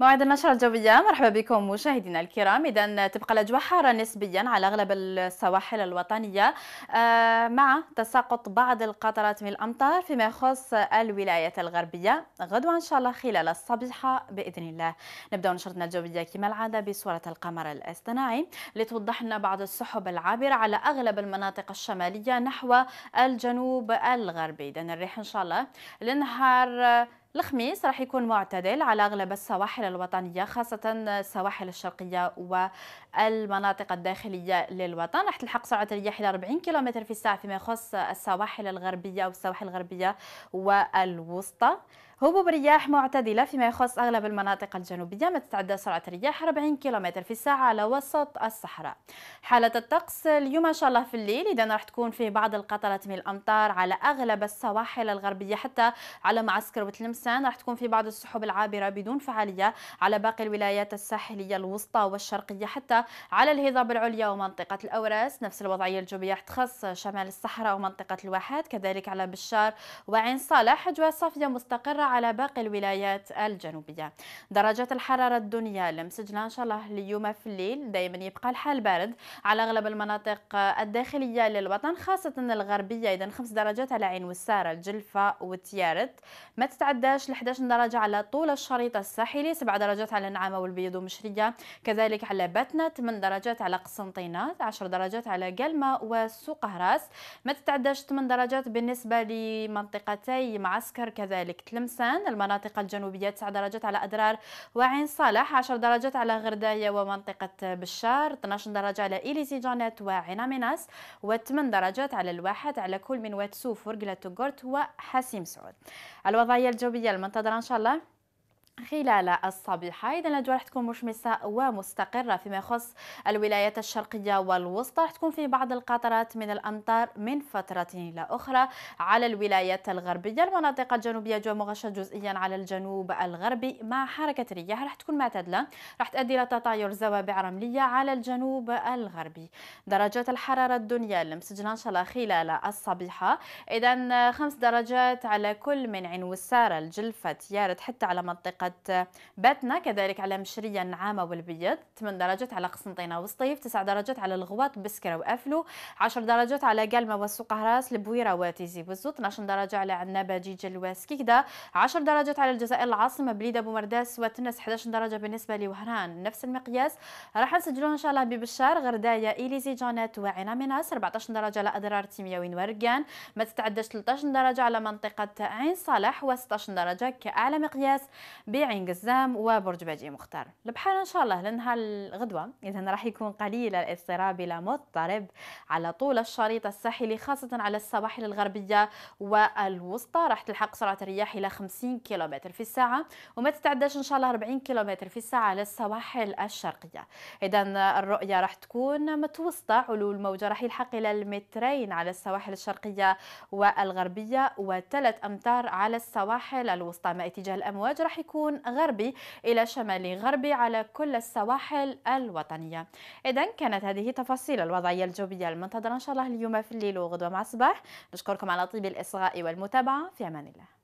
موعد النشرة الجوية مرحبا بكم مشاهدينا الكرام إذا تبقى الأجواء حارة نسبيا على أغلب السواحل الوطنية آه، مع تساقط بعض القطرات من الأمطار فيما يخص الولايات الغربية غدوة إن شاء الله خلال الصبيحة بإذن الله نبدأ نشرتنا الجوية كما العادة بصورة القمر الاصطناعي لتوضح لنا بعض السحب العابرة على أغلب المناطق الشمالية نحو الجنوب الغربي إذا الريح إن شاء الله لنهار الخميس راح يكون معتدل على اغلب السواحل الوطنيه خاصه السواحل الشرقيه والمناطق الداخليه للوطن راح تلحق سرعه الرياح الى 40 كم في الساعه فيما يخص السواحل الغربيه والسواحل الغربيه والوسطى هبوب رياح معتدلة فيما يخص أغلب المناطق الجنوبية ما تتعدى سرعة الرياح 40 كم في الساعة على وسط الصحراء حالة الطقس اليوم إن شاء الله في الليل إذا راح تكون فيه بعض القطرات من الأمطار على أغلب السواحل الغربية حتى على معسكر وتلمسان راح تكون في بعض السحب العابرة بدون فعالية على باقي الولايات الساحلية الوسطى والشرقية حتى على الهضاب العليا ومنطقة الأوراس نفس الوضعية الجوية راح تخص شمال الصحراء ومنطقة الواحات كذلك على بشار وعين صالح أجواء صافية مستقرة على باقي الولايات الجنوبية درجة الحرارة الدنيا المسجلة إن شاء الله اليوم في الليل دائما يبقى الحال بارد على أغلب المناطق الداخلية للوطن خاصة الغربية إذا خمس درجات على عين والسارة الجلفة والتيارت ما تتعداش 11 درجة على طول الشريط الساحلي سبع درجات على النعامة والبيض ومشرية كذلك على باتنا 8 درجات على قسنطينة 10 درجات على قلمة وسوق هراس ما تتعداش 8 درجات بالنسبة لمنطقتي معسكر كذلك تلمسة غسان المناطق الجنوبية 9 درجات على أدرار وعين صالح 10 درجات على غردايا ومنطقة بشار 12 درجة على إليزي جانيت وعناميناس و8 درجات على الواحد على كل من واتسوف ورقلة توغورت وحسيم سعود الوضعية الجوية المنتظرة إن شاء الله خلال الصبيحة إذا الأجواء راح تكون مشمسة ومستقرة فيما يخص الولايات الشرقية والوسطى راح تكون في بعض القطرات من الأمطار من فترة إلى أخرى على الولايات الغربية المناطق الجنوبية جو مغشى جزئيا على الجنوب الغربي مع حركة رياح راح تكون معتدلة راح تؤدي إلى تطاير زوابع رملية على الجنوب الغربي درجات الحرارة الدنيا المسجلة إن شاء الله خلال الصبيحة إذا خمس درجات على كل من عين وسارة الجلفة تيارت حتى على منطقة منطقة باتنا كذلك على مشرية النعامة والبيض 8 درجات على قسنطينة وسطيف 9 درجات على الغواط بسكرة وأفلو 10 درجات على قلمة والسقهراس البويرة وتيزي بوزو 12 درجة على عنابة جيجل وسكيكدا 10 درجات على الجزائر العاصمة بليدة بومرداس وتنس 11 درجة بالنسبة لوهران نفس المقياس راح نسجلوه إن شاء الله ببشار غردايا إليزي جانات وعنا مناس 14 درجة على أضرار تيمياوين ورقان ما تتعداش 13 درجة على منطقة عين صالح و16 درجة كأعلى مقياس بعين قزام وبرج باجي مختار البحر ان شاء الله لنهار الغدوه اذا راح يكون قليل الاضطراب الى مضطرب على طول الشريط الساحلي خاصه على السواحل الغربيه والوسطى راح تلحق سرعه الرياح الى 50 كيلومتر في الساعه وما تتعداش ان شاء الله 40 كيلومتر في الساعه على السواحل الشرقيه اذا الرؤيه راح تكون متوسطه علو الموجه راح يلحق الى المترين على السواحل الشرقيه والغربيه وثلاث امتار على السواحل الوسطى ما اتجاه الامواج راح يكون يكون غربي إلى شمال غربي على كل السواحل الوطنية إذا كانت هذه تفاصيل الوضعية الجوية المنتظرة إن شاء الله اليوم في الليل وغدوة مع الصباح نشكركم على طيب الإصغاء والمتابعة في أمان الله